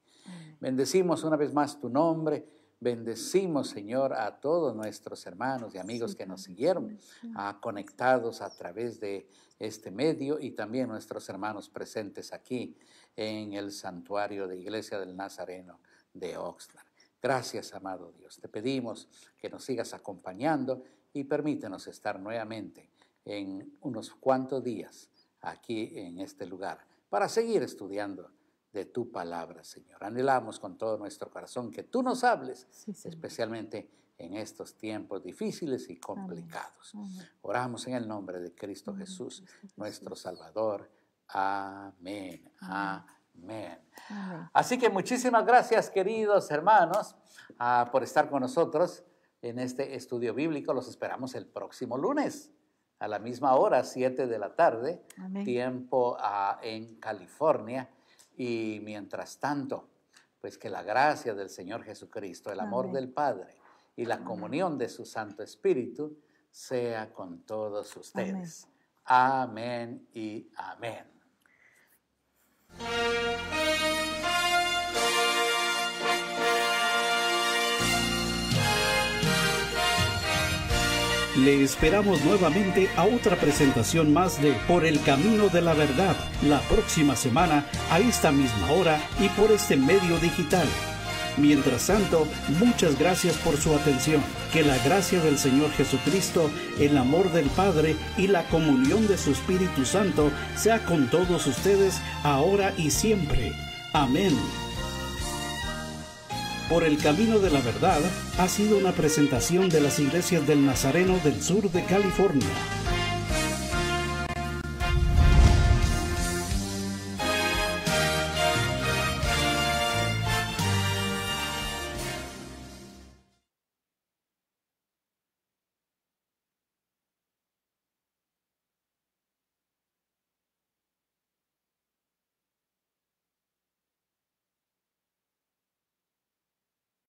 Bendecimos una vez más tu nombre Bendecimos, Señor, a todos nuestros hermanos y amigos que nos siguieron, ah, conectados a través de este medio y también nuestros hermanos presentes aquí en el santuario de Iglesia del Nazareno de Oxford. Gracias, amado Dios. Te pedimos que nos sigas acompañando y permítenos estar nuevamente en unos cuantos días aquí en este lugar para seguir estudiando de tu palabra, Señor. Anhelamos con todo nuestro corazón que tú nos hables, especialmente en estos tiempos difíciles y complicados. Oramos en el nombre de Cristo Jesús, nuestro Salvador. Amén. Amén. Así que muchísimas gracias, queridos hermanos, ah, por estar con nosotros en este estudio bíblico. Los esperamos el próximo lunes a la misma hora, 7 de la tarde, tiempo ah, en California. Y mientras tanto, pues que la gracia del Señor Jesucristo, el amor del Padre y la comunión de su Santo Espíritu sea con todos ustedes. amén y amén. Le esperamos nuevamente a otra presentación más de Por el Camino de la Verdad la próxima semana a esta misma hora y por este medio digital. Mientras tanto, muchas gracias por su atención. Que la gracia del Señor Jesucristo, el amor del Padre y la comunión de su Espíritu Santo sea con todos ustedes ahora y siempre. Amén. Por el Camino de la Verdad ha sido una presentación de las iglesias del Nazareno del sur de California.